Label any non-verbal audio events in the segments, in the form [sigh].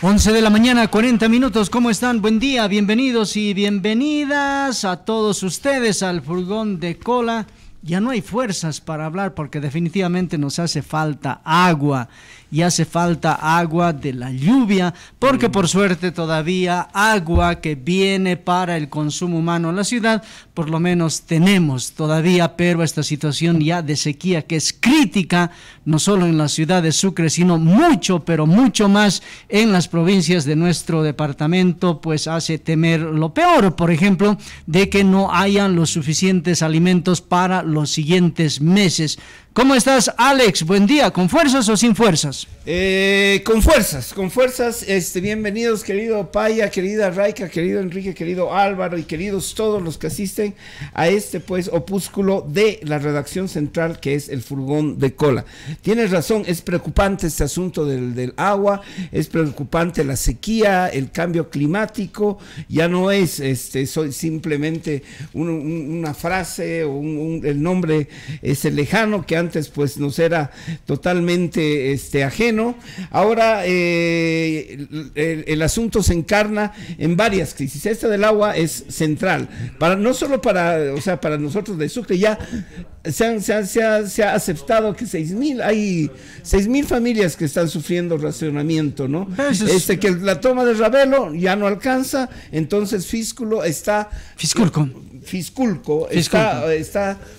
11 de la mañana, 40 minutos. ¿Cómo están? Buen día, bienvenidos y bienvenidas a todos ustedes al furgón de cola ya no hay fuerzas para hablar porque definitivamente nos hace falta agua y hace falta agua de la lluvia porque mm. por suerte todavía agua que viene para el consumo humano en la ciudad por lo menos tenemos todavía pero esta situación ya de sequía que es crítica no solo en la ciudad de Sucre sino mucho pero mucho más en las provincias de nuestro departamento pues hace temer lo peor por ejemplo de que no hayan los suficientes alimentos para los siguientes meses ¿Cómo estás, Alex? Buen día, ¿con fuerzas o sin fuerzas? Eh, con fuerzas, con fuerzas. Este, bienvenidos, querido Paya, querida Raica, querido Enrique, querido Álvaro y queridos todos los que asisten a este pues opúsculo de la redacción central que es el furgón de cola. Tienes razón, es preocupante este asunto del, agua, es preocupante la sequía, el cambio climático, ya no es este, soy simplemente una frase o un, el nombre lejano que antes pues nos era totalmente este, ajeno. Ahora eh, el, asunto se encarna en varias crisis. Esta del agua es central, para, no solo para, o sea, para nosotros de Sucre, ya se, han, se, ha, se ha, aceptado que 6.000, hay mil familias que están sufriendo racionamiento, ¿no? Este, que la toma de Ravelo ya no alcanza, entonces Físculo está... con Fisculco, Está,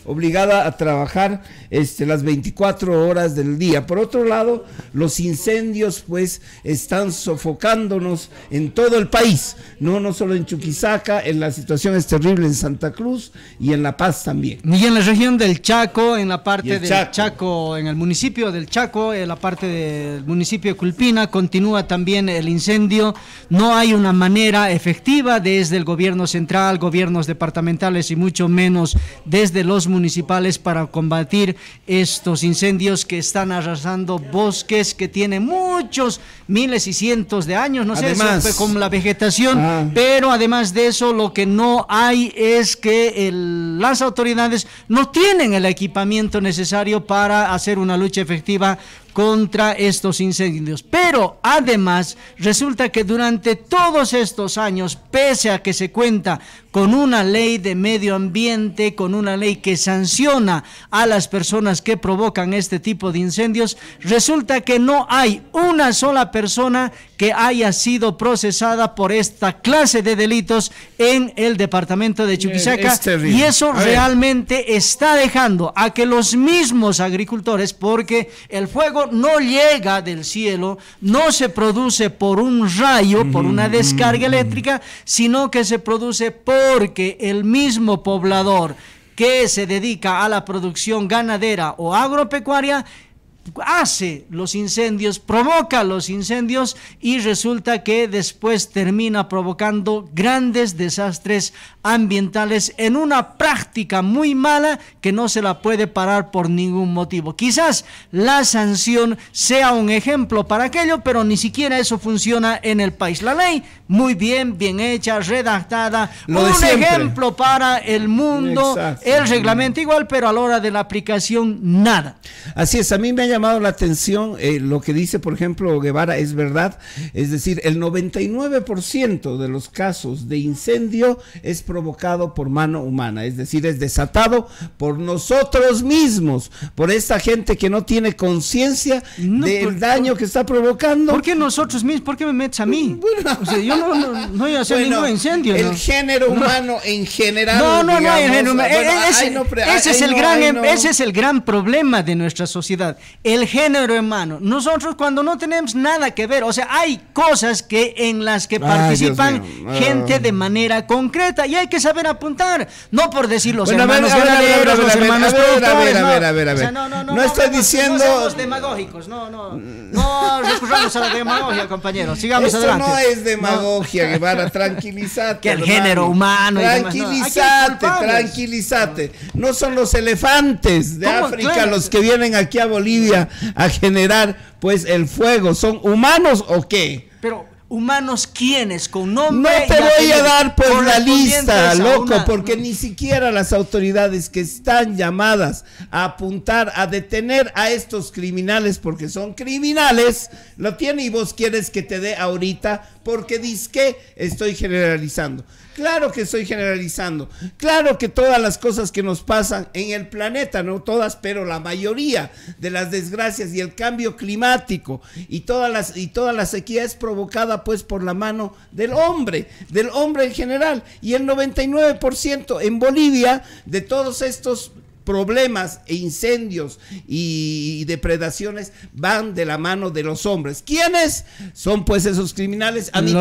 obligada a trabajar este, las 24 horas del día. Por otro lado, los incendios pues están sofocándonos en todo el país, no, no solo en Chuquisaca, en la situación es terrible en Santa Cruz y en La Paz también. Y en la región del Chaco, en la parte del Chaco. en el municipio del Chaco, en la parte del municipio de Culpina, continúa también el incendio. No hay una manera efectiva desde el gobierno central, gobiernos departamentales, y mucho menos desde los municipales para combatir estos incendios que están arrasando bosques que tienen muchos miles y cientos de años, no sé, con la vegetación, ah. pero además de eso lo que no hay es que las autoridades no tienen el equipamiento necesario para hacer una lucha efectiva contra estos incendios. Pero además resulta que durante todos estos años, pese a que se cuenta con una ley de medio ambiente, con una ley que sanciona a las personas que provocan este tipo de incendios, resulta que no hay una sola persona que haya sido procesada por esta clase de delitos en el departamento de Chuquisaca. Este y eso realmente está dejando a que los mismos agricultores, porque el fuego no llega del cielo, no se produce por un rayo, por una descarga eléctrica, sino que se produce porque el mismo poblador que se dedica a la producción ganadera o agropecuaria hace los incendios, provoca los incendios y resulta que después termina provocando grandes desastres ambientales en una práctica muy mala que no se la puede parar por ningún motivo. Quizás la sanción sea un ejemplo para aquello, pero ni siquiera eso funciona en el país. La ley, muy bien, bien hecha, redactada, un ejemplo para el mundo, el reglamento igual, pero a la hora de la aplicación, nada. Así es, a mí me ha llamado la atención eh, lo que dice, por ejemplo, Guevara, es verdad. Es decir, el 99% de los casos de incendio es provocado por mano humana, es decir, es desatado por nosotros mismos, por esta gente que no tiene conciencia del daño que está provocando. ¿Por qué nosotros mismos? ¿Por qué me metes a mí? [laughs] Bueno. yo no, a ningún incendio. El género humano en general. No, no, no, e, e, es el gran, em, ese es el gran problema de nuestra sociedad el género, hermano. Nosotros cuando no tenemos nada que ver, o sea, hay cosas que en las que participan ah. gente de manera concreta y hay que saber apuntar, no por decir los bueno, hermanos a los hermanos ver, A ver, a ver, a ver. No, no, no, no estoy diciendo no demagógicos, no, no. No recurramos a la demagogia, compañero. Sigamos Esto adelante. no es demagogia, Guevara, tranquilízate. [laughs] Que el género humano y Tranquilízate, tranquilízate. No son los elefantes de África los que vienen aquí a Bolivia a generar pues el fuego. ¿Son humanos o qué? Pero humanos quiénes con nombre no te voy a dar por pues, la lista loco porque ni siquiera las autoridades que están llamadas a apuntar a detener a estos criminales porque son criminales lo tiene y vos quieres que te dé ahorita porque dis que estoy generalizando Claro que estoy generalizando. Claro que todas las cosas que nos pasan en el planeta, no todas, pero la mayoría de las desgracias y el cambio climático y todas las y toda la sequía es provocada pues por la mano del hombre, del hombre en general y el 99% en Bolivia de todos estos problemas e incendios y, depredaciones van de la mano de los hombres. ¿Quiénes son pues esos criminales? A mí,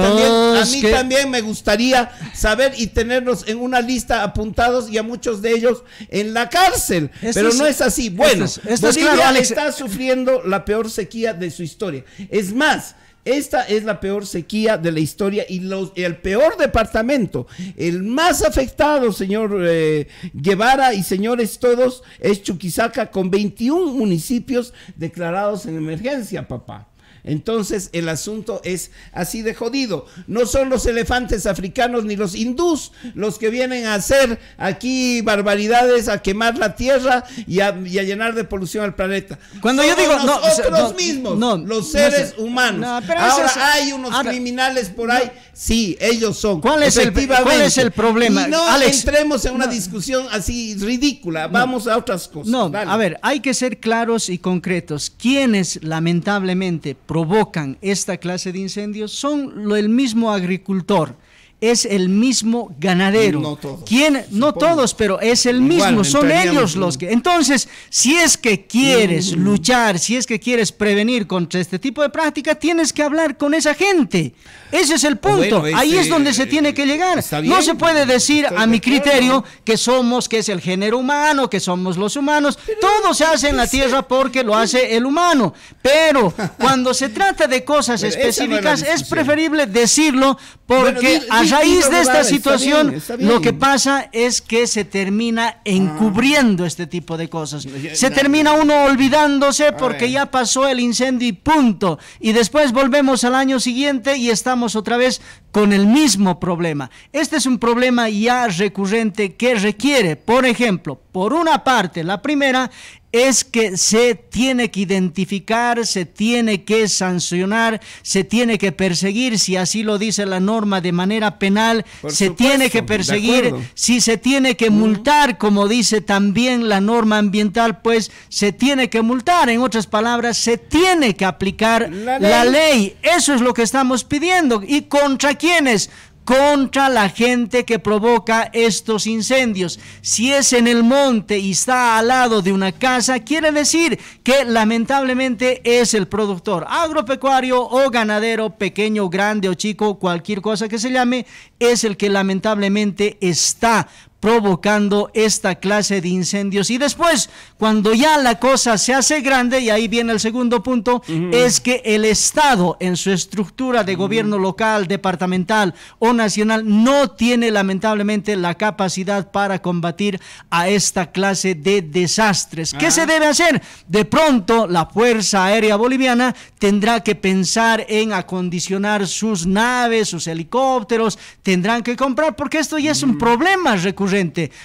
también, me gustaría saber y tenerlos en una lista apuntados y a muchos de ellos en la cárcel. Pero no es así. Bueno, Bolivia está sufriendo la peor sequía de su historia. Es más, esta es la peor sequía de la historia y el peor departamento, el más afectado, señor eh, Guevara y señores todos, es Chuquisaca con 21 municipios declarados en emergencia, papá. Entonces el asunto es así de jodido. No son los elefantes africanos ni los hindús los que vienen a hacer aquí barbaridades, a quemar la tierra y a, llenar de polución al planeta. Cuando yo digo nosotros mismos, los seres humanos. Ahora hay unos criminales por ahí Sí, ellos son. ¿Cuál es, el, problema? Y no entremos en una discusión así ridícula. Vamos a otras cosas. No, a ver, hay que ser claros y concretos. Quienes lamentablemente provocan esta clase de incendios son lo, el mismo agricultor es el mismo ganadero. No todos. No todos, pero es el mismo. Son ellos los que. Entonces, si es que quieres mm. luchar, si es que quieres prevenir contra este tipo de práctica, tienes que hablar con esa gente. Ese es el punto. Ahí es donde se eh, tiene que llegar. no se puede decir a mi criterio que somos, que es el género humano, que somos los humanos. Todo se hace en la tierra porque lo hace el humano. Pero [laughs] cuando se trata de cosas específicas, es preferible decirlo porque raíz de esta situación, lo que pasa es que se termina ah. encubriendo este tipo de cosas. Se termina uno olvidándose porque ya pasó el incendio y punto. Y después volvemos al año siguiente y estamos otra vez con el mismo problema. Este es un problema ya recurrente que requiere, por ejemplo, por una parte, la primera es que se tiene que identificar, se tiene que sancionar, se tiene que perseguir, si así lo dice la norma de manera penal, se tiene que perseguir, si se tiene que multar, como dice también la norma ambiental, pues se tiene que multar, en otras palabras, se tiene que aplicar La ley. Eso es lo que estamos pidiendo. ¿Y contra quiénes? contra la gente que provoca estos incendios. Si es en el monte y está al lado de una casa, quiere decir que lamentablemente es el productor agropecuario o ganadero, pequeño, grande o chico, cualquier cosa que se llame, es el que lamentablemente está provocando esta clase de incendios. Y después, cuando ya la cosa se hace grande, y ahí viene el segundo punto, es que el Estado en su estructura de gobierno local, departamental o nacional no tiene lamentablemente la capacidad para combatir a esta clase de desastres. ¿Qué se debe hacer? De pronto, la Fuerza Aérea Boliviana tendrá que pensar en acondicionar sus naves, sus helicópteros, tendrán que comprar, porque esto ya es un mm. problema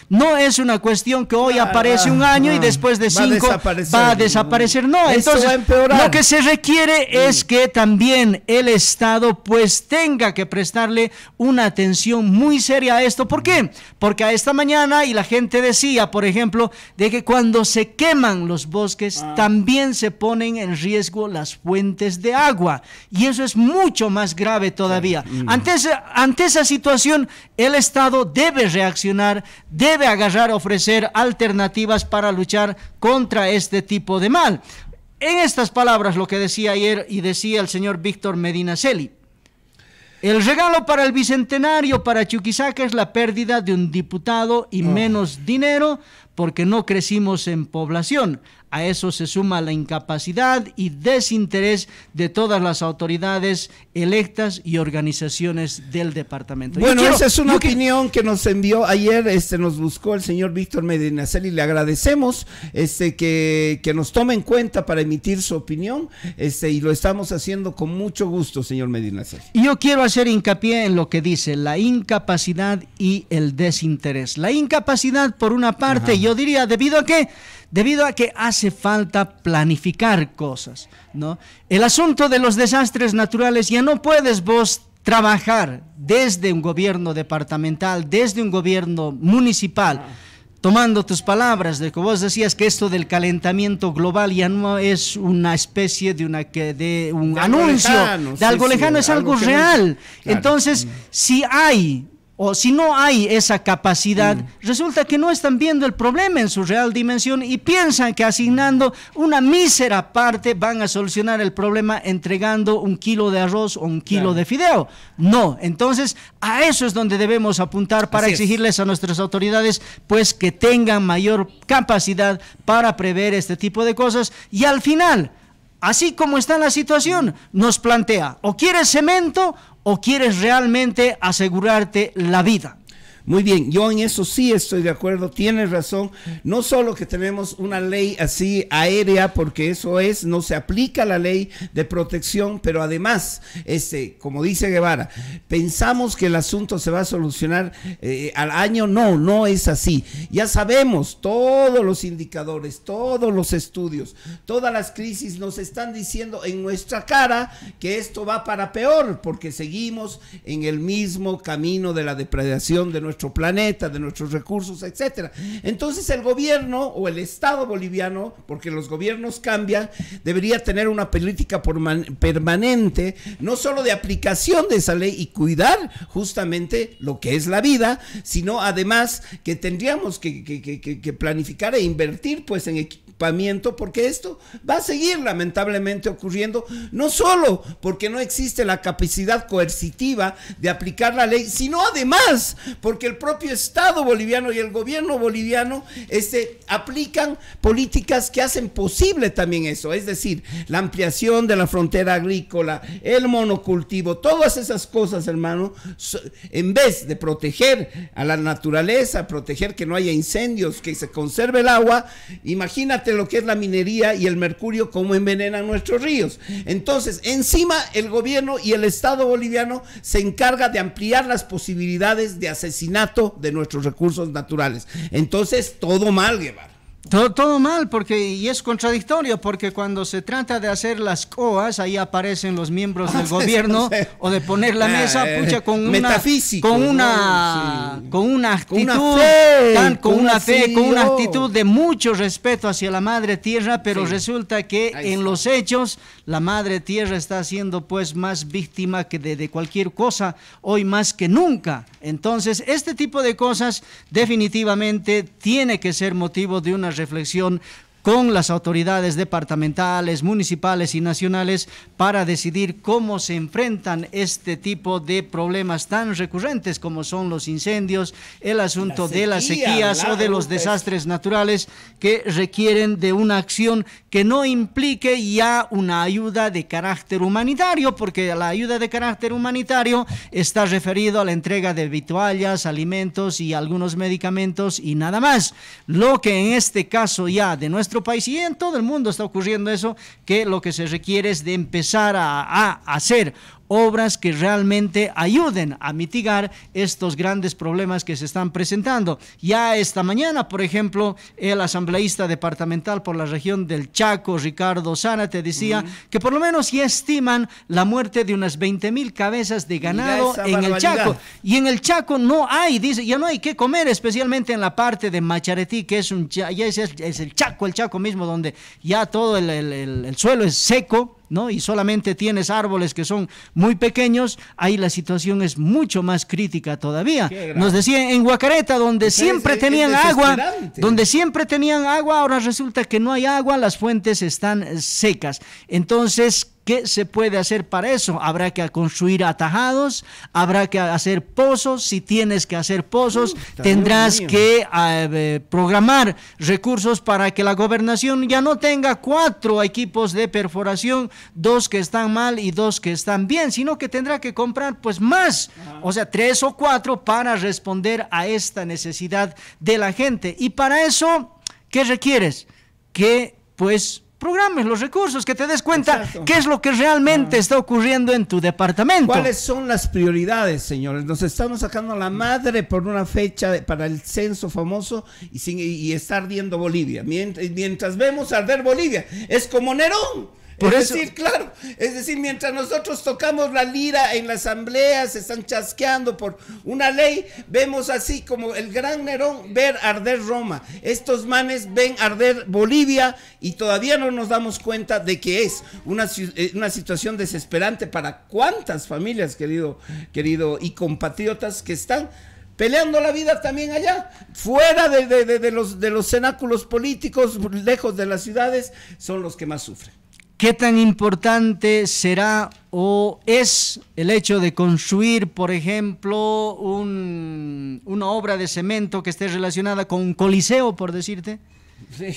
no es una cuestión que hoy ah, aparece un año y ah, después de cinco va a desaparecer. No, entonces lo que se requiere es que también el Estado pues tenga que prestarle una atención muy seria a esto. ¿Por qué? Porque a esta mañana y la gente decía, por ejemplo, de que cuando se queman los bosques ah. también se ponen en riesgo las fuentes de agua. Y eso es mucho más grave todavía. Mm. ante esa situación, el Estado debe reaccionar debe agarrar, ofrecer alternativas para luchar contra este tipo de mal. En estas palabras lo que decía ayer y decía el señor Víctor Medina El regalo para el bicentenario para Chuquisaca es la pérdida de un diputado y ah. menos dinero porque no crecimos en población. A eso se suma la incapacidad y desinterés de todas las autoridades electas y organizaciones del departamento. Bueno, esa es una opinión que... nos envió ayer, este nos buscó el señor Víctor y le agradecemos este que, que nos tome en cuenta para emitir su opinión, este y lo estamos haciendo con mucho gusto, señor Medina Y yo quiero hacer hincapié en lo que dice la incapacidad y el desinterés. La incapacidad por una parte, yo diría debido a que debido a que hace falta planificar cosas, ¿no? El asunto de los desastres naturales ya no puedes vos trabajar desde un gobierno departamental, desde un gobierno municipal. Ah. Tomando tus palabras de que vos decías que esto del calentamiento global ya no es una especie de un anuncio de algo lejano, es algo, real. Entonces, mm. si hay o si no hay esa capacidad, mm. resulta que no están viendo el problema en su real dimensión y piensan que asignando una mísera parte van a solucionar el problema entregando un kilo de arroz o un kilo de fideo. No, entonces a eso es donde debemos apuntar para exigirles a nuestras autoridades pues que tengan mayor capacidad para prever este tipo de cosas y al final así como está la situación, nos plantea o quiere cemento o quieres realmente asegurarte la vida? Muy bien, yo en eso sí estoy de acuerdo, tienes razón. No solo que tenemos una ley así aérea, porque eso es, no se aplica la ley de protección, pero además, este, como dice Guevara, pensamos que el asunto se va a solucionar eh, al año, no, no es así. Ya sabemos todos los indicadores, todos los estudios, todas las crisis nos están diciendo en nuestra cara que esto va para peor, porque seguimos en el mismo camino de la depredación de nuestro nuestro planeta, de nuestros recursos, etcétera. Entonces el gobierno o el Estado boliviano, porque los gobiernos cambian, debería tener una política permanente, no solo de aplicación de esa ley y cuidar justamente lo que es la vida, sino además que tendríamos que, planificar e invertir pues en porque esto va a seguir lamentablemente ocurriendo, no solo porque no existe la capacidad coercitiva de aplicar la ley, sino además porque el propio Estado boliviano y el gobierno boliviano este, aplican políticas que hacen posible también eso, es decir, la ampliación de la frontera agrícola, el monocultivo, todas esas cosas, hermano, en vez de proteger a la naturaleza, proteger que no haya incendios, que se conserve el agua, imagínate lo que es la minería y el mercurio, cómo envenenan nuestros ríos. Entonces, encima el gobierno y el Estado boliviano se encarga de ampliar las posibilidades de asesinato de nuestros recursos naturales. Entonces, todo mal, Guevara. Todo, mal, porque y es contradictorio, porque cuando se trata de hacer las COAs, ahí aparecen los miembros del [laughs] gobierno, o de poner la ah, mesa, eh, pucha, con una, con una, con una actitud, con una fe, con, una oh. actitud de mucho respeto hacia la madre tierra, pero resulta que en los hechos, la madre tierra está siendo pues más víctima que de cualquier cosa, hoy más que nunca. Entonces, este tipo de cosas definitivamente tiene que ser motivo de una reflexión con las autoridades departamentales, municipales y nacionales para decidir cómo se enfrentan este tipo de problemas tan recurrentes como son los incendios, el asunto de las sequías o de los desastres naturales que requieren de una acción que no implique ya una ayuda de carácter humanitario, porque la ayuda de carácter humanitario está referido a la entrega de vituallas, alimentos y algunos medicamentos y nada más. Lo que en este caso ya de nuestro país y en todo el mundo está ocurriendo eso, que lo que se requiere es de empezar a, a hacer obras que realmente ayuden a mitigar estos grandes problemas que se están presentando. Ya esta mañana, por ejemplo, el asambleísta departamental por la región del Chaco, Ricardo te decía que por lo menos ya estiman la muerte de unas 20 mil cabezas de ganado en el Chaco. Y en el Chaco no hay, dice, ya no hay que comer, especialmente en la parte de Macharetí, que es, un, ya es, el Chaco, el Chaco mismo, donde ya todo el suelo es seco y solamente tienes árboles que son muy pequeños, ahí la situación es mucho más crítica todavía. Nos decían en Huacareta, donde siempre tenían agua, donde siempre tenían agua, ahora resulta que no hay agua, las fuentes están secas. Entonces, ¿Qué se puede hacer para eso? Habrá que construir atajados, habrá que hacer pozos, si tienes que hacer pozos, uh, tendrás que eh, programar recursos para que la gobernación ya no tenga cuatro equipos de perforación, dos que están mal y dos que están bien, sino que tendrá que comprar pues más, o sea, tres o cuatro para responder a esta necesidad de la gente. Y para eso, ¿qué requieres? Que pues programes los recursos, que te des cuenta qué es lo que realmente ah. está ocurriendo en tu departamento. ¿Cuáles son las prioridades, señores? Nos estamos sacando la madre por una fecha para el censo famoso y, y, está ardiendo Bolivia. Mientras, mientras vemos arder Bolivia, es como Nerón es decir, claro, es decir, mientras nosotros tocamos la lira en la asamblea, se están chasqueando por una ley, vemos así como el gran Nerón ver arder Roma. Estos manes ven arder Bolivia y todavía no nos damos cuenta de que es una, eh, una situación desesperante para cuántas familias, querido, querido, y compatriotas que están peleando la vida también allá, fuera de los, de los cenáculos políticos, lejos de las ciudades, son los que más sufren. ¿Qué tan importante será o es el hecho de construir, por ejemplo, una obra de cemento que esté relacionada con un coliseo, por decirte?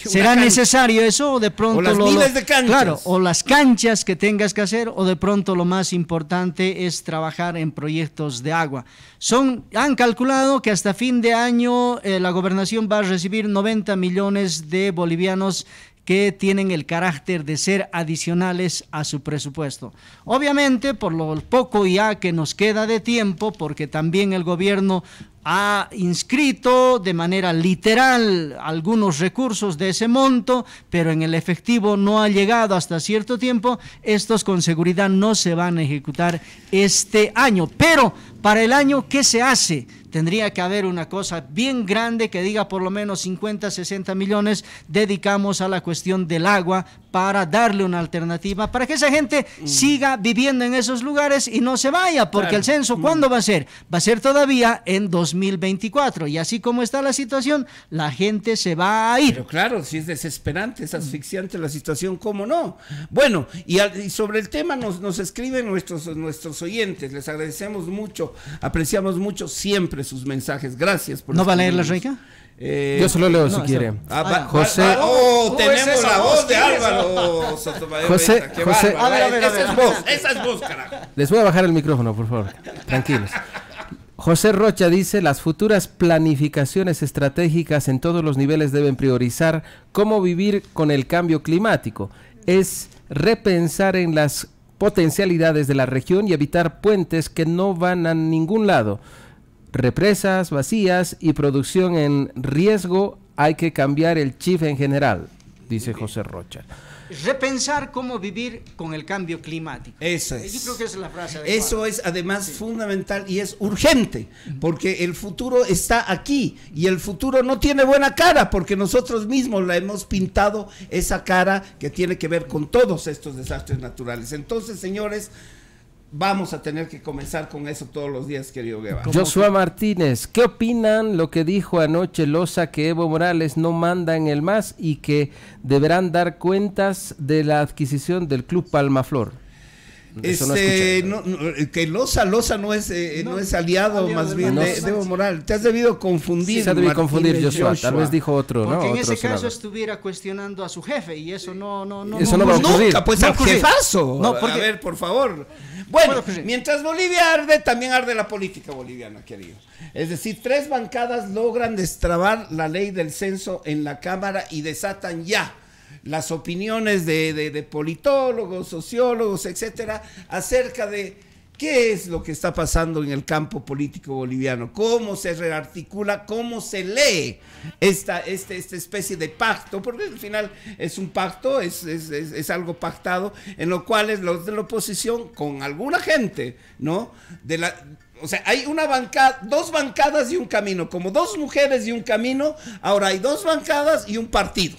¿Será necesario eso o de pronto... las miles de canchas. Claro, o las canchas que tengas que hacer o de pronto lo más importante es trabajar en proyectos de agua. Son, han calculado que hasta fin de año eh, la gobernación va a recibir 90 millones de bolivianos que tienen el carácter de ser adicionales a su presupuesto. Obviamente, por lo poco ya que nos queda de tiempo, porque también el gobierno ha inscrito de manera literal algunos recursos de ese monto, pero en el efectivo no ha llegado hasta cierto tiempo, estos con seguridad no se van a ejecutar este año. Pero para el año, ¿qué se hace? tendría que haber una cosa bien grande que diga por lo menos 50, 60 millones dedicamos a la cuestión del agua para darle una alternativa, para que esa gente mm. siga viviendo en esos lugares y no se vaya, porque el censo, mm. ¿cuándo va a ser? Va a ser todavía en 2024. Y así como está la situación, la gente se va a ir. Pero claro, si es desesperante, es asfixiante la situación, ¿cómo no? Bueno, y, y sobre el tema nos, nos escriben nuestros, nuestros oyentes, les agradecemos mucho, apreciamos mucho siempre sus mensajes. Gracias por. ¿No va a leer la rica? Eh, Yo solo leo si quiere. Ah, José. tenemos la voz de Álvaro José, esa es vos, esa es vos, carajo. Les voy a bajar el micrófono, por favor. Tranquilos. José Rocha dice, las futuras planificaciones estratégicas en todos los niveles deben priorizar cómo vivir con el cambio climático. Es repensar en las potencialidades de la región y evitar puentes que no van a ningún lado represas vacías y producción en riesgo, hay que cambiar el chip en general, dice José Rocha. Repensar cómo vivir con el cambio climático. Eso eh, es. Eso es además fundamental y es urgente, porque el futuro está aquí y el futuro no tiene buena cara, porque nosotros mismos la hemos pintado esa cara que tiene que ver con todos estos desastres naturales. Entonces, señores, vamos a tener que comenzar con eso todos los días, querido Guevara. Joshua Martínez, ¿qué opinan lo que dijo anoche Losa que Evo Morales no manda en el MAS y que deberán dar cuentas de la adquisición del Club Palmaflor? Este, ¿eh? Eh, que Loza, Loza no es, eh, no, es aliado, más bien de, de Evo Morales. Te has debido confundir. se debido confundir, Joshua. Tal vez dijo otro, Porque ¿no? en ese caso estuviera cuestionando a su jefe y eso no, no, no. va a Nunca, pues al No, A ver, por favor. Bueno, pues, mientras Bolivia arde, también arde la política boliviana, querido. Es decir, tres bancadas logran destrabar la ley del censo en la Cámara y desatan ya las opiniones de, de, politólogos, sociólogos, etcétera, acerca de qué es lo que está pasando en el campo político boliviano, cómo se rearticula, cómo se lee esta, este esta especie de pacto, porque al final es un pacto, es, es, algo pactado, en lo cual es los de la oposición con alguna gente, ¿no? De la, o sea, hay una bancada, dos bancadas y un camino, como dos mujeres y un camino, ahora hay dos bancadas y un partido.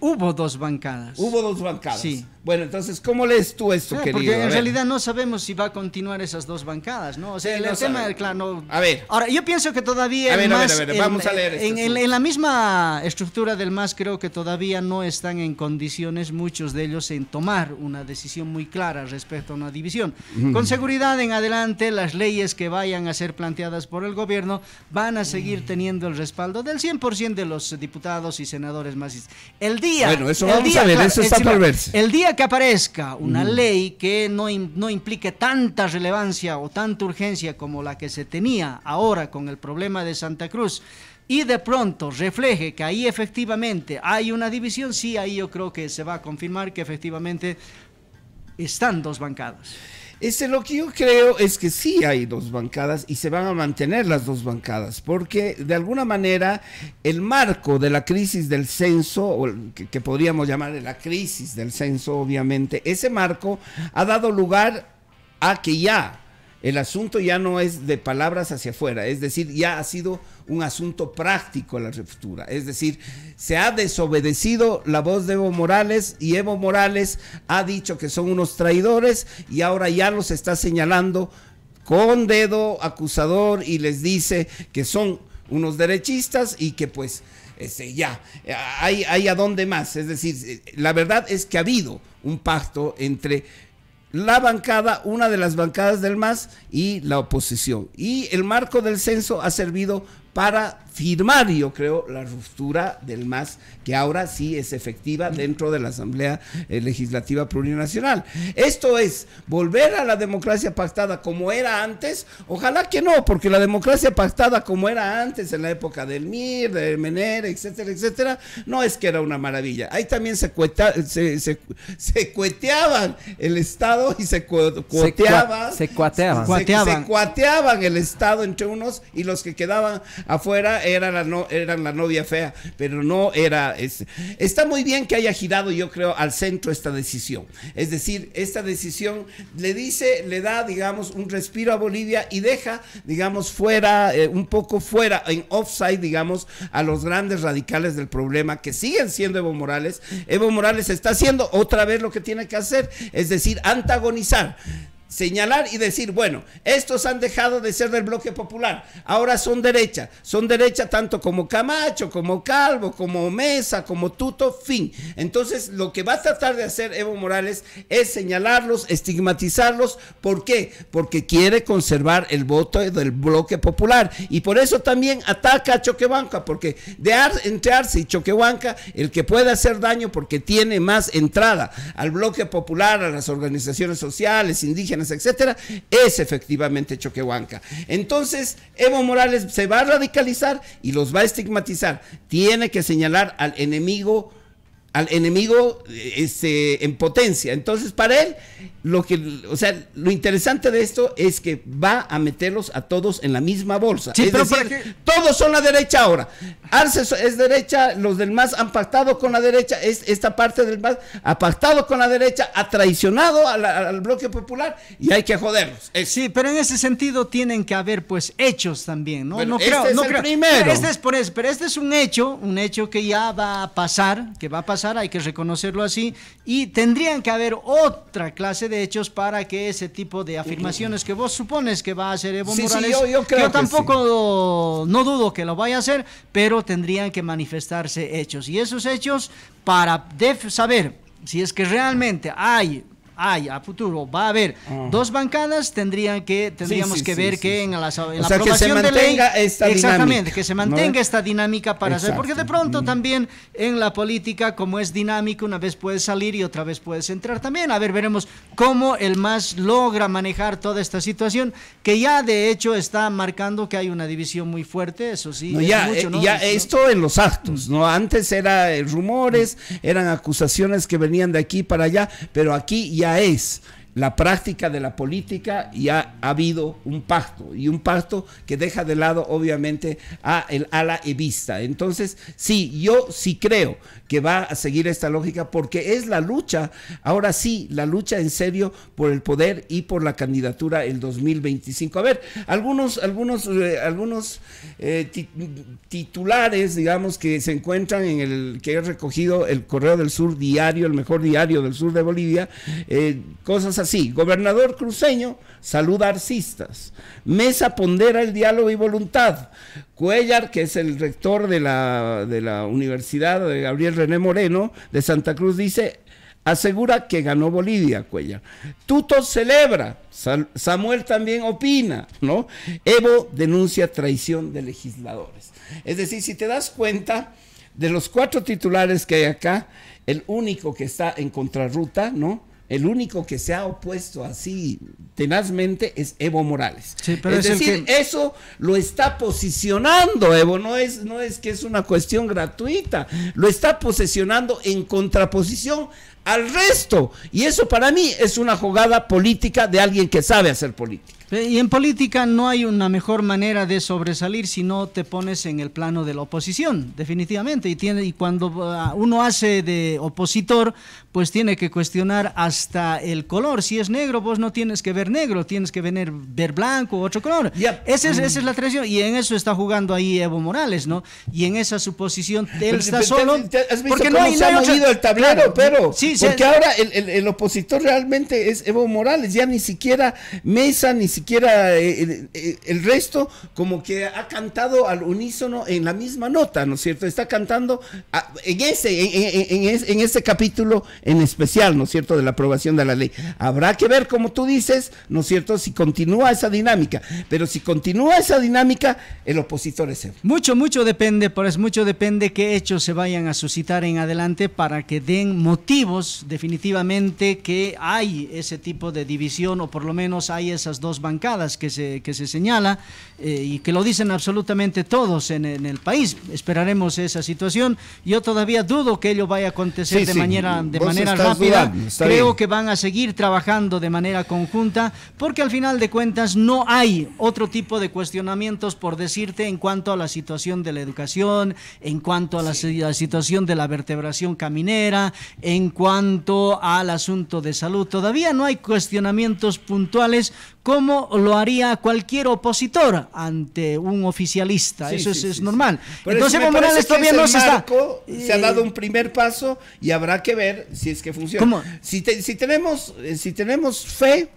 Hubo, dos bancadas. Hubo dos bancadas. Sí. Bueno, entonces, ¿cómo lees tú esto, ah, querido? Porque en realidad no sabemos si va a continuar esas dos bancadas, ¿no? O sea, el tema, del claro, A ver. Ahora, yo pienso que todavía... A vamos a leer esto, en, la misma estructura del MAS creo que todavía no están en condiciones muchos de ellos en tomar una decisión muy clara respecto a una división. Con seguridad, en adelante, las leyes que vayan a ser planteadas por el gobierno van a seguir teniendo el respaldo del 100% de los diputados y senadores más... El día... Bueno, eso vamos a ver, eso está perverso. El día que aparezca una ley que no, no, implique tanta relevancia o tanta urgencia como la que se tenía ahora con el problema de Santa Cruz, y de pronto refleje que ahí efectivamente hay una división, sí, ahí yo creo que se va a confirmar que efectivamente están dos bancadas lo que yo creo es que sí hay dos bancadas y se van a mantener las dos bancadas, porque de alguna manera el marco de la crisis del censo, o que, que podríamos llamar la crisis del censo, obviamente, ese marco ha dado lugar a que ya el asunto ya no es de palabras hacia afuera, es decir, ya ha sido un asunto práctico la ruptura. Es decir, se ha desobedecido la voz de Evo Morales y Evo Morales ha dicho que son unos traidores y ahora ya los está señalando con dedo acusador y les dice que son unos derechistas y que pues este, ya, hay, hay a dónde más. Es decir, la verdad es que ha habido un pacto entre la bancada, una de las bancadas del MAS y la oposición. Y el marco del censo ha servido para firmar, yo creo, la ruptura del MAS, que ahora sí es efectiva dentro de la Asamblea eh, Legislativa Plurinacional. Esto es, volver a la democracia pactada como era antes, ojalá que no, porque la democracia pactada como era antes, en la época del MIR, del MENER, etcétera, etcétera, no es que era una maravilla. Ahí también se, se, cueteaban el Estado y se Se, Se, cuateaban el Estado entre unos y los que quedaban Afuera era la, no, la novia fea, pero no era... está muy bien que haya girado, yo creo, al centro esta decisión. Es decir, esta decisión le dice, le da, digamos, un respiro a Bolivia y deja, digamos, fuera, eh, un poco fuera, en offside, digamos, a los grandes radicales del problema que siguen siendo Evo Morales. Evo Morales está haciendo otra vez lo que tiene que hacer, es decir, antagonizar señalar y decir, bueno, estos han dejado de ser del bloque popular, ahora son derecha, son derecha tanto como Camacho, como Calvo, como Mesa, como Tuto, fin. Entonces, lo que va a tratar de hacer Evo Morales es señalarlos, estigmatizarlos, ¿por qué? Porque quiere conservar el voto del bloque popular y por eso también ataca a Choquehuanca, porque de entre Arce y Choquehuanca, el que puede hacer daño porque tiene más entrada al bloque popular, a las organizaciones sociales, indígenas, etcétera, es efectivamente Choquehuanca. Entonces, Evo Morales se va a radicalizar y los va a estigmatizar. Tiene que señalar al enemigo al enemigo eh, este, en potencia. Entonces, para él, lo que, o sea, lo interesante de esto es que va a meterlos a todos en la misma bolsa. es decir, todos son la derecha ahora. Arce es derecha, los del MAS han pactado con la derecha, es esta parte del MAS ha pactado con la derecha, ha traicionado al bloque popular y hay que joderlos. Sí, pero en ese sentido tienen que haber pues hechos también, ¿no? Este es primero. Este es pero este es un hecho, un hecho que ya va a pasar, que va a pasar, hay que reconocerlo así y tendrían que haber otra clase de hechos para que ese tipo de afirmaciones que vos supones que va a hacer Evo Morales, yo, tampoco no dudo que lo vaya a hacer, pero tendrían que manifestarse hechos. Y esos hechos, para saber si es que realmente hay hay a futuro, va a haber dos bancadas, tendrían que, tendríamos que ver que en la, aprobación de ley, exactamente, que se mantenga esta dinámica para hacer, porque de pronto mm. también en la política, como es dinámico, una vez puedes salir y otra vez puedes entrar también. A ver, veremos cómo el MAS logra manejar toda esta situación, que ya de hecho está marcando que hay una división muy fuerte, eso sí. ya, eh, esto en los actos, ¿no? Antes eran eh, rumores, eran acusaciones que venían de aquí para allá, pero aquí ya a ex? la práctica de la política y ha, habido un pacto, y un pacto que deja de lado obviamente a el ala evista. Entonces, sí, yo sí creo que va a seguir esta lógica porque es la lucha, ahora sí, la lucha en serio por el poder y por la candidatura el 2025. A ver, algunos, algunos, eh, algunos eh, titulares, digamos, que se encuentran en el que he recogido el Correo del Sur diario, el mejor diario del sur de Bolivia, eh, cosas así sí, gobernador cruceño saluda arcistas, Mesa pondera el diálogo y voluntad, Cuellar, que es el rector de la, Universidad de Gabriel René Moreno de Santa Cruz, dice, asegura que ganó Bolivia, Cuellar. Tuto celebra, Samuel también opina, ¿no? Evo denuncia traición de legisladores. Es decir, si te das cuenta, de los cuatro titulares que hay acá, el único que está en contrarruta, ¿no? El único que se ha opuesto así tenazmente es Evo Morales. es, decir, eso lo está posicionando Evo, no es, no es que es una cuestión gratuita, lo está posicionando en contraposición al resto. Y eso para mí es una jugada política de alguien que sabe hacer política. Eh, y en política no hay una mejor manera de sobresalir si no te pones en el plano de la oposición, definitivamente. Y, tiene, y cuando ah, uno hace de opositor, pues tiene que cuestionar hasta el color. Si es negro, vos no tienes que ver negro, tienes que venir, ver blanco, otro color. Mm. Esa, es, la traición. Y en eso está jugando ahí Evo Morales, ¿no? Y en esa suposición, [laughs] él está solo. porque no se ha movido el tablero, pero. porque ahora el, el, opositor realmente es Evo Morales, ya ni siquiera Mesa, ni siquiera siquiera eh, eh, el, resto como que ha cantado al unísono en la misma nota, ¿no es cierto? Está cantando en, ese, en, capítulo en especial, ¿no es cierto?, de la aprobación de la ley. Habrá que ver, como tú dices, ¿no es cierto?, si continúa esa dinámica, pero si continúa esa dinámica, el opositor es él. Mucho, mucho depende, por pues mucho depende qué hechos se vayan a suscitar en adelante para que den motivos definitivamente que hay ese tipo de división o por lo menos hay esas dos bandas bancadas que se, que se señala eh, y que lo dicen absolutamente todos en, el país. Esperaremos esa situación. Yo todavía dudo que ello vaya a acontecer de manera, de manera rápida. Creo que van a seguir trabajando de manera conjunta porque al final de cuentas no hay otro tipo de cuestionamientos, por decirte, en cuanto a la situación de la educación, en cuanto a la situación de la vertebración caminera, en cuanto al asunto de salud. Todavía no hay cuestionamientos puntuales Cómo lo haría cualquier opositor ante un oficialista. Eso es, normal. Entonces, Evo Morales todavía no se se ha eh, dado un primer paso y habrá que ver si es que funciona. Si, si, tenemos, eh, si tenemos fe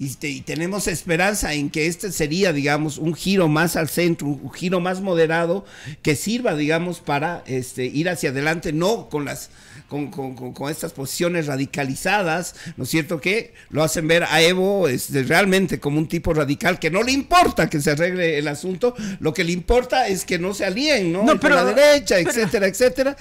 y, tenemos esperanza en que este sería, digamos, un giro más al centro, un giro más moderado que sirva, digamos, para este, ir hacia adelante, no con las con, con, con, estas posiciones radicalizadas, ¿no es cierto? Que lo hacen ver a Evo este, realmente como un tipo radical que no le importa que se arregle el asunto, lo que le importa es que no se alíen, ¿no? pero, la derecha, etcétera, etcétera.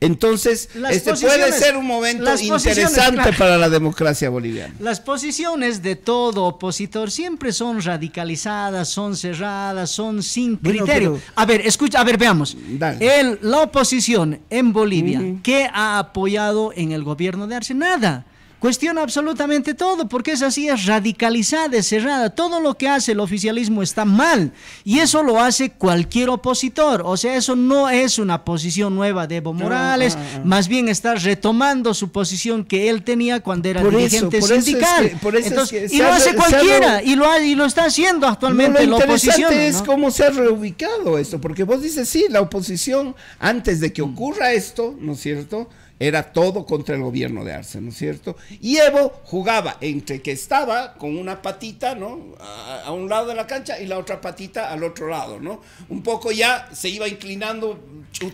Entonces, este puede ser un momento interesante para la democracia boliviana. Las posiciones de todos todo opositor siempre son radicalizadas, son cerradas, son sin criterio. A ver, escucha, a ver, veamos. El, la oposición en Bolivia, que ¿qué ha apoyado en el gobierno de Arce? Nada cuestiona absolutamente todo, porque es así, es radicalizada, es cerrada. Todo lo que hace el oficialismo está mal y eso lo hace cualquier opositor. O sea, eso no es una posición nueva de Evo ah, Morales, ah, ah. más bien está retomando su posición que él tenía cuando era dirigente sindical. por y lo hace cualquiera y, lo y lo está haciendo actualmente no, lo la oposición. es cómo se ha reubicado esto, porque vos dices, sí, la oposición antes de que mm. ocurra esto, ¿no es cierto? era todo contra el gobierno de Arce, ¿no es cierto? Y Evo jugaba entre que estaba con una patita, ¿no? A, a, un lado de la cancha y la otra patita al otro lado, ¿no? Un poco ya se iba inclinando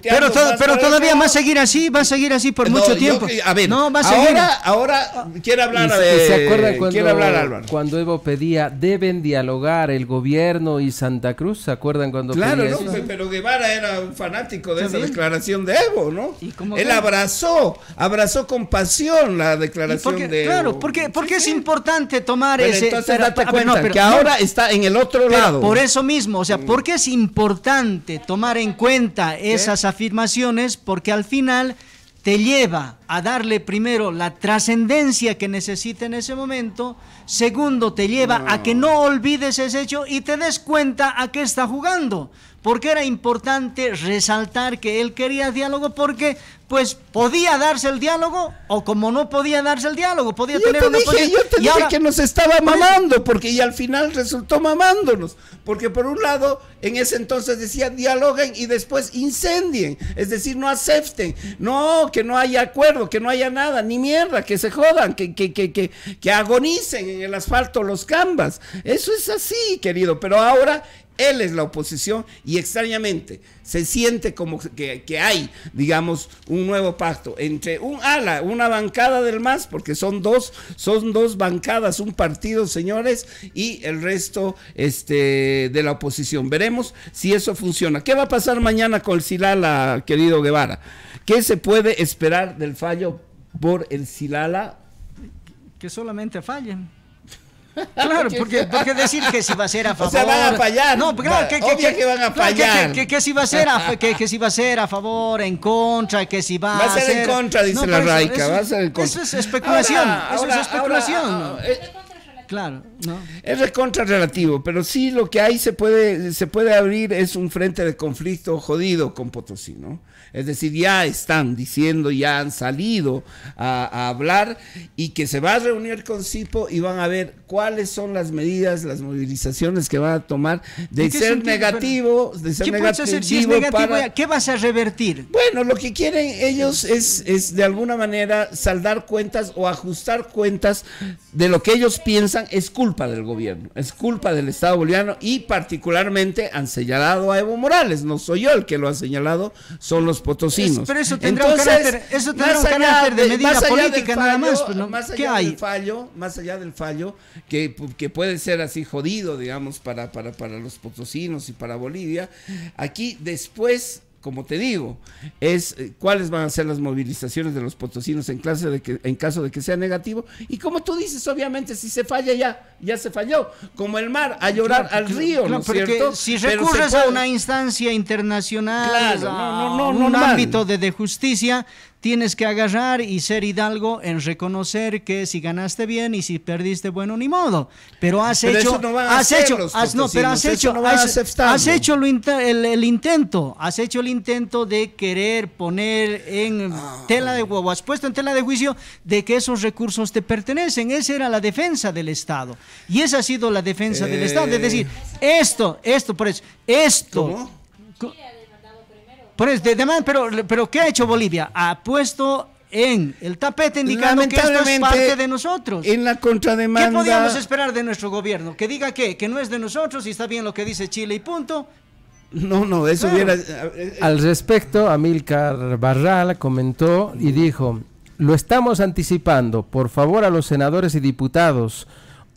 pero, todavía va a seguir así, va a seguir así por mucho tiempo. a ver, no, va a seguir. Ahora, quiere hablar, eh, cuando, Evo pedía, deben dialogar el gobierno y Santa Cruz? ¿Se acuerdan cuando pedía no, pero Guevara era un fanático de esa declaración de Evo, ¿no? Él abrazó, abrazó con pasión la declaración de Evo. Claro, porque, es importante tomar ese... Entonces cuenta que ahora está en el otro lado. Por eso mismo, o sea, mm. porque es importante tomar en cuenta esa esas afirmaciones porque al final te lleva a darle primero la trascendencia que necesita en ese momento, segundo te lleva a que no olvides ese hecho y te des cuenta a qué está jugando, porque era importante resaltar que él quería diálogo? Porque pues podía darse el diálogo o como no podía darse el diálogo, podía yo tener te una dije, Yo te dije que nos estaba pues, mamando, porque y al final resultó mamándonos, porque por un lado en ese entonces decía dialoguen y después incendien, es decir, no acepten, no, que no haya acuerdo, que no haya nada, ni mierda, que se jodan, que, que, que agonicen en el asfalto los cambas. Eso es así, querido, pero ahora él es la oposición y extrañamente se siente como que, hay, digamos, un nuevo pacto entre un ala, una bancada del MAS, porque son dos, son dos bancadas, un partido, señores, y el resto este, de la oposición. Veremos si eso funciona. ¿Qué va a pasar mañana con el Silala, querido Guevara? ¿Qué se puede esperar del fallo por el Silala? Que solamente fallen. Claro, porque, decir que si va a ser a favor. [laughs] O sea, van a fallar. No, claro, que, que, van a fallar. Que, si va a ser a, que, si va a ser a favor, en contra, que si va, a, ser a ser. en contra, dice la Raica. Eso, va a ser en contra. Eso es especulación. eso es especulación. Ah, ah, eh, claro, ¿no? Es contra relativo, pero sí lo que hay se puede, se puede abrir es un frente de conflicto jodido con Potosí, ¿no? Es decir, ya están diciendo, ya han salido a, hablar y que se va a reunir con CIPO y van a ver cuáles son las medidas, las movilizaciones que van a tomar de ser negativo, ¿Qué ¿Qué vas a revertir? Bueno, lo que quieren ellos es, es de alguna manera saldar cuentas o ajustar cuentas de lo que ellos piensan es culpa del gobierno, es culpa del Estado boliviano y particularmente han señalado a Evo Morales, no soy yo el que lo ha señalado, son los potosinos. pero eso tendrá Entonces, un carácter, eso tendrá un carácter de, medida política nada más. más allá ¿qué hay? del fallo, más allá del fallo, que, que puede ser así jodido, digamos, para, para, para los potosinos y para Bolivia, aquí después como te digo, es eh, cuáles van a ser las movilizaciones de los potosinos en, clase de que, en caso de que sea negativo. Y como tú dices, obviamente, si se falla ya, ya se falló. Como el mar, a llorar al río, ¿no es cierto? Si recurres a una instancia internacional, en un ámbito de, de, justicia, tienes que agarrar y ser hidalgo en reconocer que si ganaste bien y si perdiste, bueno, ni modo. Pero has hecho, has hecho, has, no, pero has hecho, has, hecho el, intento, has hecho el intento de querer poner en ah. tela de huevo, has puesto en tela de juicio de que esos recursos te pertenecen. Esa era la defensa del Estado. Y esa ha sido la defensa del Estado. Es decir, eh. esto, esto, por eso, esto. ¿Cómo? pero, pero ¿qué ha hecho Bolivia? Ha puesto en el tapete indicando que esto es parte de nosotros. En la contrademanda. ¿Qué podíamos esperar de nuestro gobierno? Que diga qué, que no es de nosotros y está bien lo que dice Chile y punto. No, no, eso eh, Al respecto, Amilcar Barral comentó y dijo, lo estamos anticipando, por favor a los senadores y diputados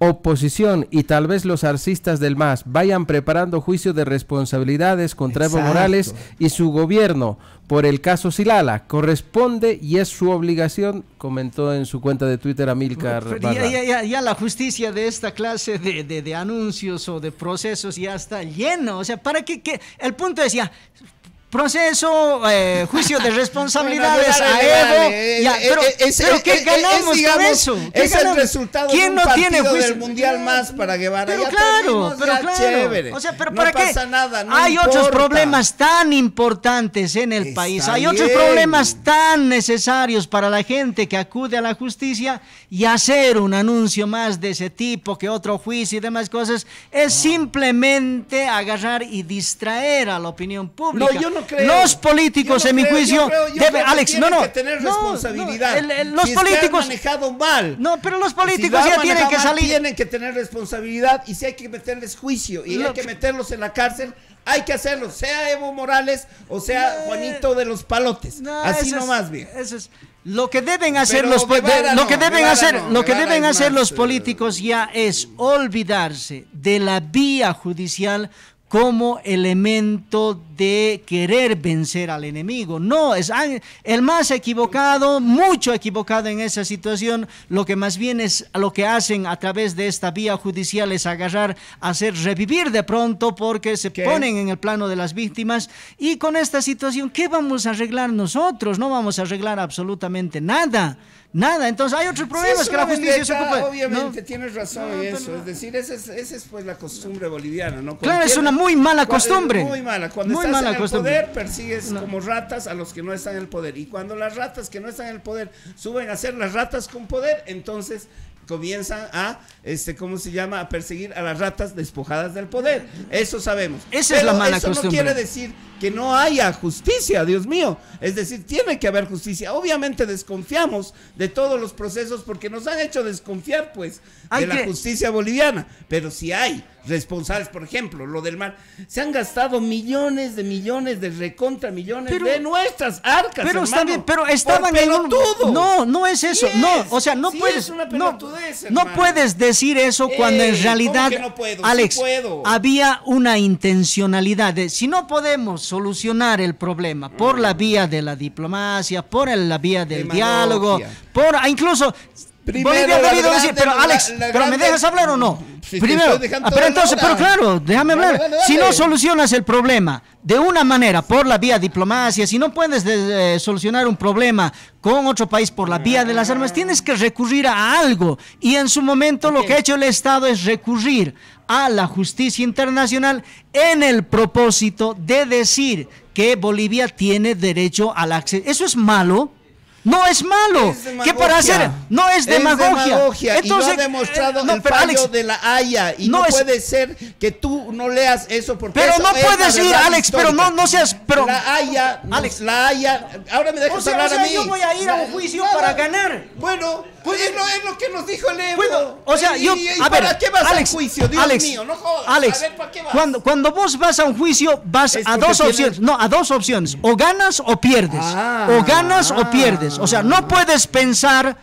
oposición y tal vez los arcistas del MAS vayan preparando juicio de responsabilidades contra Evo Morales y su gobierno por el caso Silala. Corresponde y es su obligación, comentó en su cuenta de Twitter Amilcar. Ya, ya, ya, la justicia de esta clase de, anuncios o de procesos ya está lleno. O sea, ¿para qué? El punto es ya proceso, eh, juicio de responsabilidades a Evo. pero, es, ¿qué con eso? es el resultado no tiene del Mundial más para llevar? Pero claro, pero claro. O sea, pero no ¿para qué? Nada, Hay otros problemas tan importantes en el país. Hay otros problemas tan necesarios para la gente que acude a la justicia y hacer un anuncio más de ese tipo que otro juicio y demás cosas es simplemente agarrar y distraer a la opinión pública. No, yo no los políticos, en mi juicio, Alex, no, no. tener responsabilidad. los políticos han manejado mal. No, pero los políticos ya tienen que salir. Tienen que tener responsabilidad y si hay que meterles juicio y hay que meterlos en la cárcel, hay que hacerlo, sea Evo Morales o sea Juanito de los Palotes. No, Así nomás bien. lo que deben hacer los lo que deben hacer, lo que deben hacer los políticos ya es olvidarse de la vía judicial como elemento de querer vencer al enemigo. No, es ah, el más equivocado, mucho equivocado en esa situación. Lo que más bien es lo que hacen a través de esta vía judicial es agarrar, hacer revivir de pronto porque se ponen en el plano de las víctimas. Y con esta situación, ¿qué vamos a arreglar nosotros? No vamos a arreglar absolutamente nada nada. Entonces hay otros problemas que la justicia se ocupa. Obviamente, tienes razón en eso. Es decir, esa es, esa es, pues la costumbre boliviana, ¿no? claro, es una muy mala costumbre. Muy mala. Cuando estás en el poder, persigues como ratas a los que no están en el poder. Y cuando las ratas que no están en el poder suben a ser las ratas con poder, entonces comienzan a este, ¿cómo se llama? A perseguir a las ratas despojadas del poder. Eso sabemos. Esa es la mala eso no quiere decir que no haya justicia, Dios mío. Es decir, tiene que haber justicia. Obviamente desconfiamos de todos los procesos porque nos han hecho desconfiar, pues, de la justicia boliviana. Pero si hay responsables, por ejemplo, lo del mar, se han gastado millones de millones de recontra millones de nuestras arcas. Pero están bien, pero estaban en un... No, no es eso. no, o sea, no puedes. no, no puedes. De decir eso cuando en realidad, Alex, había una intencionalidad. De, si no podemos solucionar el problema por la mm. vía de la diplomacia, por la vía del diálogo, por ah, incluso Bolivia ha debido decir, pero Alex, ¿pero me dejas hablar o no? Primero, pero entonces, pero claro, déjame hablar. Si no solucionas el problema de una manera por la vía diplomacia, si no puedes solucionar un problema con otro país por la vía de las ah. armas, tienes que recurrir a algo. Y en su momento lo que ha hecho el Estado es recurrir a la justicia internacional en el propósito de decir que Bolivia tiene derecho al acceso. ¿Eso es malo? No es malo. ¿Qué para hacer? No es demagogia. Es y lo ha demostrado eh, el fallo de la Haya. Y no, puede ser que tú no leas eso porque Pero no puedes ir, Alex, pero no, no seas. Pero, la Haya, Alex. La Haya. Ahora me dejas hablar a mí. Yo voy a ir a un juicio para ganar. Bueno. Pues no es lo que nos dijo el Evo. o sea, yo. a ¿Para ver, qué vas Alex, juicio? Dios mío, no jodas. Alex, a ver, ¿para qué Cuando, cuando vos vas a un juicio, vas a dos opciones. No, a dos opciones. O ganas o pierdes. Ah. o ganas o pierdes. O sea, no puedes pensar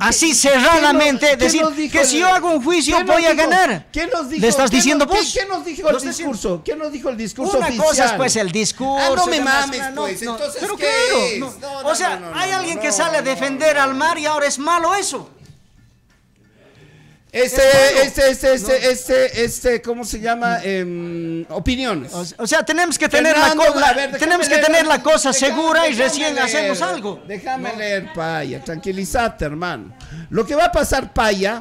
Así cerradamente decir que si yo hago un juicio voy a ganar. ¿Qué nos dijo? estás diciendo ¿Qué, nos dijo el discurso? ¿Qué nos dijo el discurso Una cosa es pues el discurso. Ah, no me mames, pues, pero ¿qué o sea, hay alguien que sale a defender al mar y ahora es malo eso. Este, este, este, este, este, este, este, ¿cómo se llama? Em, opiniones. O, sea, tenemos que tener la, cosa, tenemos que tener la cosa segura y recién hacemos algo. Déjame leer, Paya, tranquilízate, hermano. Lo que va a pasar, Paya,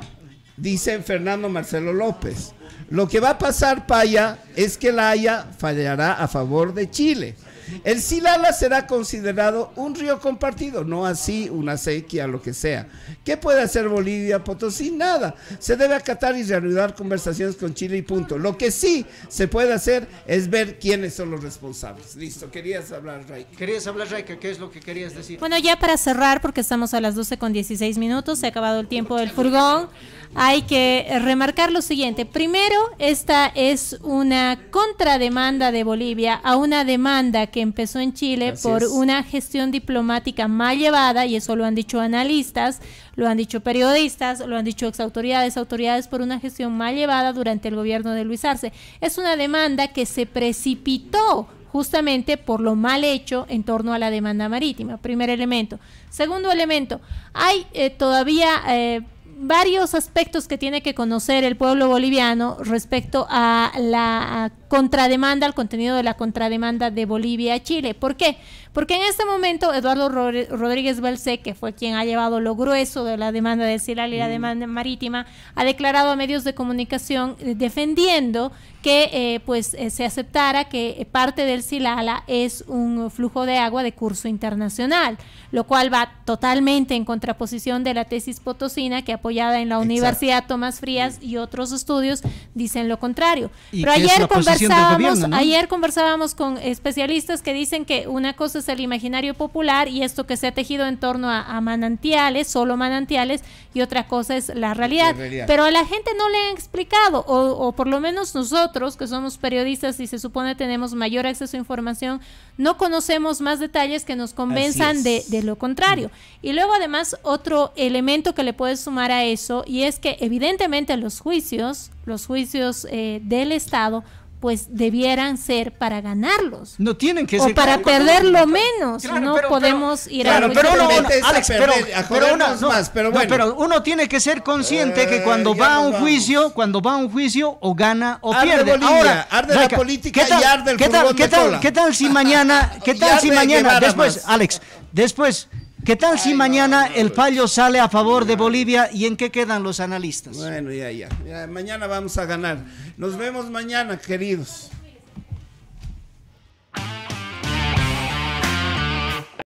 dice Fernando Marcelo López. Lo que va a pasar, Paya, es que la Haya fallará a favor de Chile. El Silala será considerado un río compartido, no así una sequía, lo que sea. ¿Qué puede hacer Bolivia, Potosí? Nada. Se debe acatar y reanudar conversaciones con Chile y punto. Lo que sí se puede hacer es ver quiénes son los responsables. Listo, querías hablar, Raika. Querías hablar, Raika, ¿qué es lo que querías decir? Bueno, ya para cerrar, porque estamos a las 12 con 16 minutos, se ha acabado el tiempo del furgón. Hay que remarcar lo siguiente. Primero, esta es una contrademanda de Bolivia a una demanda que que empezó en Chile por una gestión diplomática mal llevada, y eso lo han dicho analistas, lo han dicho periodistas, lo han dicho exautoridades, autoridades por una gestión mal llevada durante el gobierno de Luis Arce. Es una demanda que se precipitó justamente por lo mal hecho en torno a la demanda marítima, primer elemento. Segundo elemento, hay eh, todavía... Eh, varios aspectos que tiene que conocer el pueblo boliviano respecto a la contrademanda, al contenido de la contrademanda de Bolivia a Chile. ¿Por qué? Porque en este momento Eduardo Rodríguez Belcé, que fue quien ha llevado lo grueso de la demanda del Silala y la mm. demanda marítima, ha declarado a medios de comunicación eh, defendiendo que eh, pues eh, se aceptara que parte del Silala es un flujo de agua de curso internacional, lo cual va totalmente en contraposición de la tesis potosina que apoyada en la Universidad Tomás Frías y otros estudios dicen lo contrario. Pero ayer conversábamos, ayer conversábamos con especialistas que dicen que una cosa es el imaginario popular y esto que se ha tejido en torno a, manantiales, solo manantiales, y otra cosa es la realidad. Pero a la gente no le han explicado, o, por lo menos nosotros, que somos periodistas y se supone tenemos mayor acceso a información, no conocemos más detalles que nos convenzan de, lo contrario. Y luego además otro elemento que le puedes sumar a eso, y es que evidentemente los juicios, los juicios eh, del Estado, pues debieran ser para ganarlos. No tienen que ser. O para perder lo menos. no podemos ir a pero uno, pero, tiene que ser consciente que cuando eh, va a un juicio, cuando va a un juicio, o gana o pierde. Ahora, arde la política ¿qué tal, ¿qué tal, ¿qué tal, si mañana, qué [laughs] tal si mañana, después, Alex, después ¿Qué tal si mañana el fallo sale a favor de Bolivia y en qué quedan los analistas? Bueno, ya, ya. Mañana vamos a ganar. Nos vemos mañana, queridos.